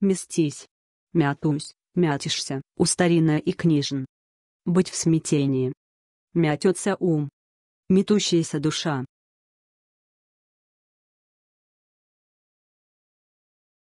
Местись. Мятусь, мятишься, у старина и книжен. Быть в смятении. Мятется ум. Метущаяся душа.